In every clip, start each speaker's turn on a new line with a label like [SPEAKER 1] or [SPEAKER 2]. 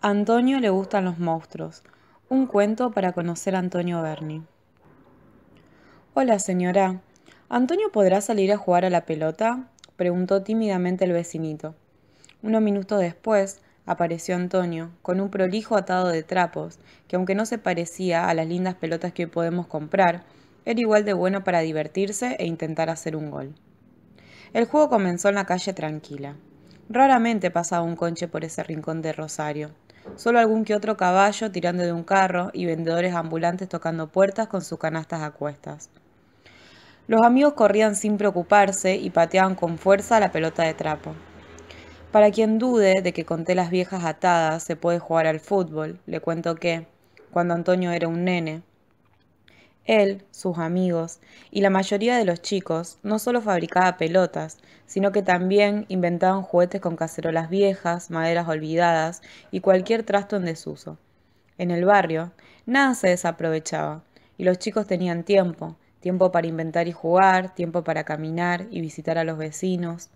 [SPEAKER 1] Antonio le gustan los monstruos. Un cuento para conocer a Antonio Berni. Hola, señora. ¿Antonio podrá salir a jugar a la pelota? preguntó tímidamente el vecinito. Unos minutos después, apareció Antonio, con un prolijo atado de trapos, que aunque no se parecía a las lindas pelotas que hoy podemos comprar, era igual de bueno para divertirse e intentar hacer un gol. El juego comenzó en la calle tranquila. Raramente pasaba un conche por ese rincón de Rosario solo algún que otro caballo tirando de un carro y vendedores ambulantes tocando puertas con sus canastas a cuestas. Los amigos corrían sin preocuparse y pateaban con fuerza la pelota de trapo. Para quien dude de que con telas viejas atadas se puede jugar al fútbol, le cuento que, cuando Antonio era un nene, él, sus amigos y la mayoría de los chicos no solo fabricaba pelotas, sino que también inventaban juguetes con cacerolas viejas, maderas olvidadas y cualquier trasto en desuso. En el barrio, nada se desaprovechaba, y los chicos tenían tiempo, tiempo para inventar y jugar, tiempo para caminar y visitar a los vecinos.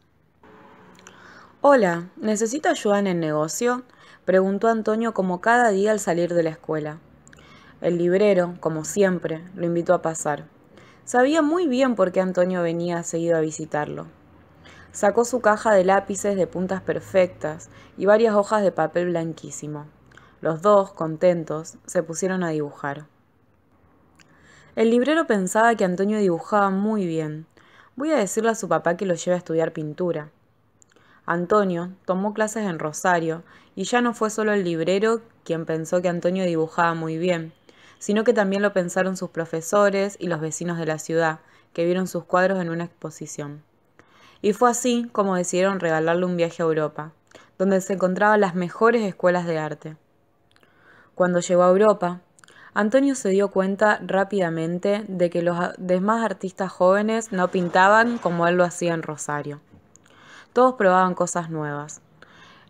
[SPEAKER 1] Hola, ¿necesito ayuda en el negocio? preguntó Antonio como cada día al salir de la escuela. El librero, como siempre, lo invitó a pasar. Sabía muy bien por qué Antonio venía seguido a visitarlo. Sacó su caja de lápices de puntas perfectas y varias hojas de papel blanquísimo. Los dos, contentos, se pusieron a dibujar. El librero pensaba que Antonio dibujaba muy bien. Voy a decirle a su papá que lo lleve a estudiar pintura. Antonio tomó clases en Rosario y ya no fue solo el librero quien pensó que Antonio dibujaba muy bien, sino que también lo pensaron sus profesores y los vecinos de la ciudad, que vieron sus cuadros en una exposición. Y fue así como decidieron regalarle un viaje a Europa, donde se encontraban las mejores escuelas de arte. Cuando llegó a Europa, Antonio se dio cuenta rápidamente de que los demás artistas jóvenes no pintaban como él lo hacía en Rosario. Todos probaban cosas nuevas.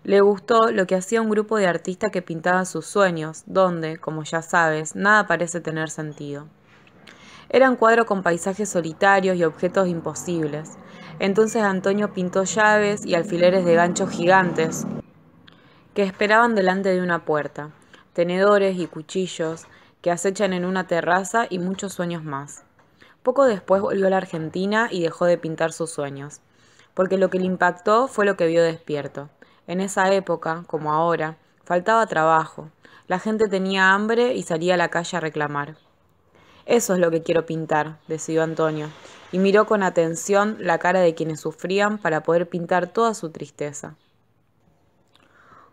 [SPEAKER 1] Le gustó lo que hacía un grupo de artistas que pintaban sus sueños, donde, como ya sabes, nada parece tener sentido. Eran cuadro con paisajes solitarios y objetos imposibles. Entonces Antonio pintó llaves y alfileres de ganchos gigantes que esperaban delante de una puerta, tenedores y cuchillos que acechan en una terraza y muchos sueños más. Poco después volvió a la Argentina y dejó de pintar sus sueños, porque lo que le impactó fue lo que vio despierto. En esa época, como ahora, faltaba trabajo, la gente tenía hambre y salía a la calle a reclamar. Eso es lo que quiero pintar, decidió Antonio, y miró con atención la cara de quienes sufrían para poder pintar toda su tristeza.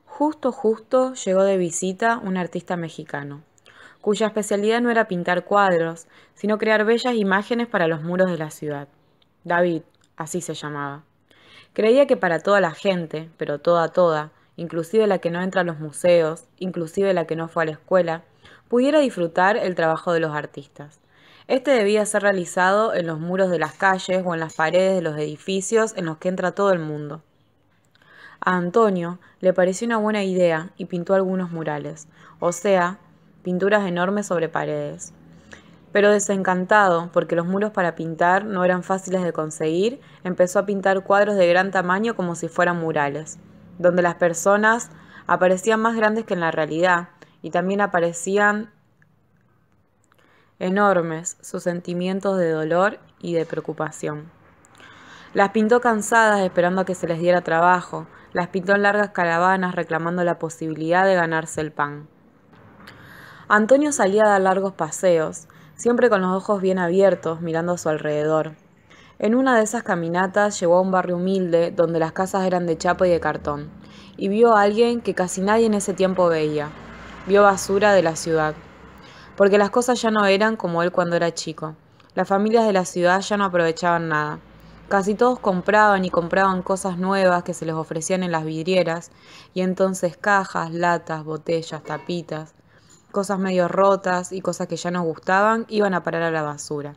[SPEAKER 1] Justo, justo llegó de visita un artista mexicano, cuya especialidad no era pintar cuadros, sino crear bellas imágenes para los muros de la ciudad. David, así se llamaba. Creía que para toda la gente, pero toda, toda, inclusive la que no entra a los museos, inclusive la que no fue a la escuela, pudiera disfrutar el trabajo de los artistas. Este debía ser realizado en los muros de las calles o en las paredes de los edificios en los que entra todo el mundo. A Antonio le pareció una buena idea y pintó algunos murales, o sea, pinturas enormes sobre paredes pero desencantado, porque los muros para pintar no eran fáciles de conseguir, empezó a pintar cuadros de gran tamaño como si fueran murales, donde las personas aparecían más grandes que en la realidad, y también aparecían enormes sus sentimientos de dolor y de preocupación. Las pintó cansadas esperando a que se les diera trabajo, las pintó en largas caravanas reclamando la posibilidad de ganarse el pan. Antonio salía a dar largos paseos, siempre con los ojos bien abiertos, mirando a su alrededor. En una de esas caminatas llegó a un barrio humilde donde las casas eran de chapa y de cartón, y vio a alguien que casi nadie en ese tiempo veía. Vio basura de la ciudad, porque las cosas ya no eran como él cuando era chico. Las familias de la ciudad ya no aprovechaban nada. Casi todos compraban y compraban cosas nuevas que se les ofrecían en las vidrieras, y entonces cajas, latas, botellas, tapitas, cosas medio rotas y cosas que ya nos gustaban iban a parar a la basura.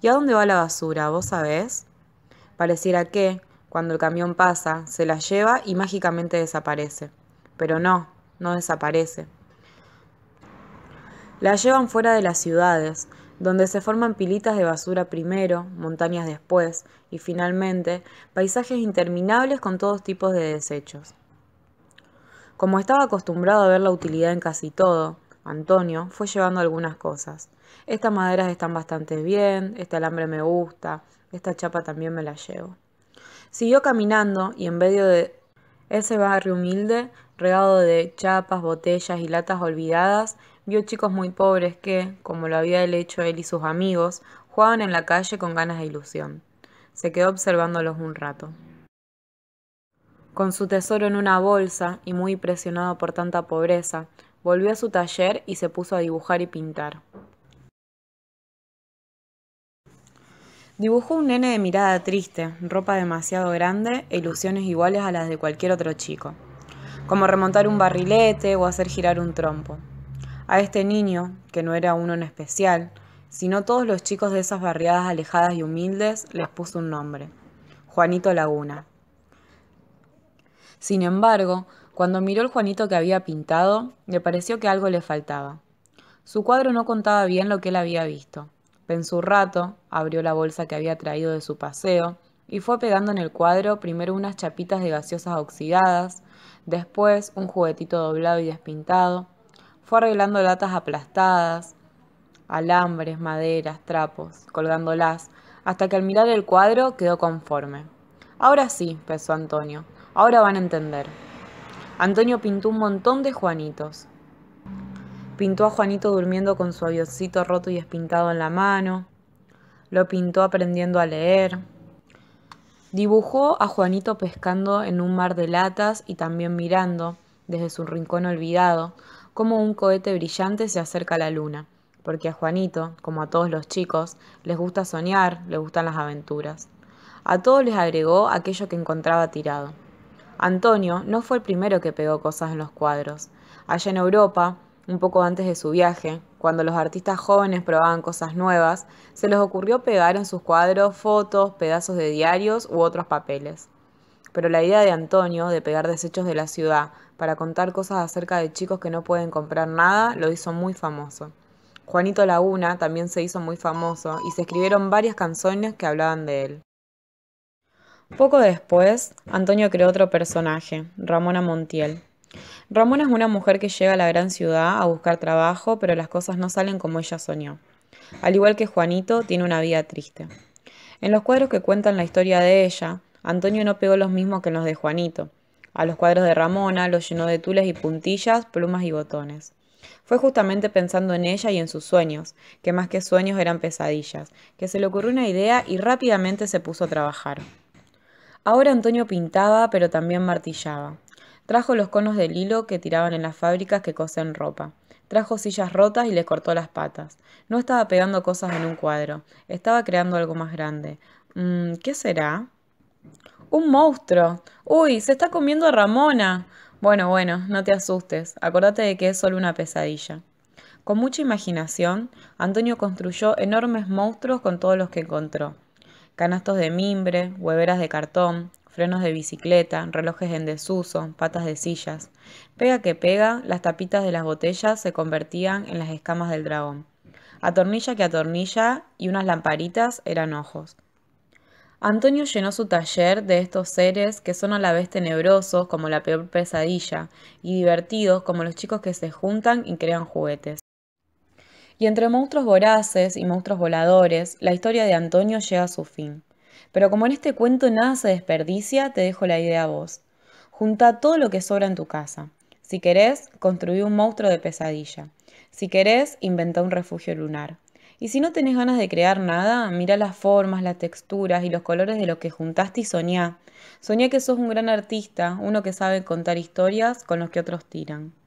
[SPEAKER 1] ¿Y a dónde va la basura? ¿Vos sabés? Pareciera que, cuando el camión pasa, se la lleva y mágicamente desaparece. Pero no, no desaparece. La llevan fuera de las ciudades, donde se forman pilitas de basura primero, montañas después, y finalmente, paisajes interminables con todos tipos de desechos. Como estaba acostumbrado a ver la utilidad en casi todo, Antonio fue llevando algunas cosas. Estas maderas están bastante bien, este alambre me gusta, esta chapa también me la llevo. Siguió caminando y en medio de ese barrio humilde, regado de chapas, botellas y latas olvidadas, vio chicos muy pobres que, como lo había hecho él y sus amigos, jugaban en la calle con ganas de ilusión. Se quedó observándolos un rato. Con su tesoro en una bolsa y muy presionado por tanta pobreza, Volvió a su taller y se puso a dibujar y pintar. Dibujó un nene de mirada triste, ropa demasiado grande e ilusiones iguales a las de cualquier otro chico, como remontar un barrilete o hacer girar un trompo. A este niño, que no era uno en especial, sino todos los chicos de esas barriadas alejadas y humildes, les puso un nombre, Juanito Laguna. Sin embargo, cuando miró el Juanito que había pintado, le pareció que algo le faltaba. Su cuadro no contaba bien lo que él había visto. Pensó un rato, abrió la bolsa que había traído de su paseo y fue pegando en el cuadro primero unas chapitas de gaseosas oxidadas, después un juguetito doblado y despintado. Fue arreglando latas aplastadas, alambres, maderas, trapos, colgándolas, hasta que al mirar el cuadro quedó conforme. Ahora sí, pensó Antonio, ahora van a entender. Antonio pintó un montón de Juanitos. Pintó a Juanito durmiendo con su avioncito roto y espintado en la mano. Lo pintó aprendiendo a leer. Dibujó a Juanito pescando en un mar de latas y también mirando, desde su rincón olvidado, cómo un cohete brillante se acerca a la luna, porque a Juanito, como a todos los chicos, les gusta soñar, les gustan las aventuras. A todos les agregó aquello que encontraba tirado. Antonio no fue el primero que pegó cosas en los cuadros. Allá en Europa, un poco antes de su viaje, cuando los artistas jóvenes probaban cosas nuevas, se les ocurrió pegar en sus cuadros fotos, pedazos de diarios u otros papeles. Pero la idea de Antonio de pegar desechos de la ciudad para contar cosas acerca de chicos que no pueden comprar nada lo hizo muy famoso. Juanito Laguna también se hizo muy famoso y se escribieron varias canciones que hablaban de él. Poco después, Antonio creó otro personaje, Ramona Montiel. Ramona es una mujer que llega a la gran ciudad a buscar trabajo, pero las cosas no salen como ella soñó. Al igual que Juanito, tiene una vida triste. En los cuadros que cuentan la historia de ella, Antonio no pegó los mismos que los de Juanito. A los cuadros de Ramona los llenó de tules y puntillas, plumas y botones. Fue justamente pensando en ella y en sus sueños, que más que sueños eran pesadillas, que se le ocurrió una idea y rápidamente se puso a trabajar. Ahora Antonio pintaba, pero también martillaba. Trajo los conos de hilo que tiraban en las fábricas que cosen ropa. Trajo sillas rotas y le cortó las patas. No estaba pegando cosas en un cuadro, estaba creando algo más grande. Mm, ¿Qué será? Un monstruo. Uy, se está comiendo a Ramona. Bueno, bueno, no te asustes. Acordate de que es solo una pesadilla. Con mucha imaginación, Antonio construyó enormes monstruos con todos los que encontró canastos de mimbre, hueveras de cartón, frenos de bicicleta, relojes en desuso, patas de sillas. Pega que pega, las tapitas de las botellas se convertían en las escamas del dragón. Atornilla que atornilla y unas lamparitas eran ojos. Antonio llenó su taller de estos seres que son a la vez tenebrosos como la peor pesadilla y divertidos como los chicos que se juntan y crean juguetes. Y entre monstruos voraces y monstruos voladores, la historia de Antonio llega a su fin. Pero como en este cuento nada se desperdicia, te dejo la idea a vos. Junta todo lo que sobra en tu casa. Si querés, construí un monstruo de pesadilla. Si querés, inventa un refugio lunar. Y si no tenés ganas de crear nada, mira las formas, las texturas y los colores de lo que juntaste y soñá. Soñá que sos un gran artista, uno que sabe contar historias con los que otros tiran.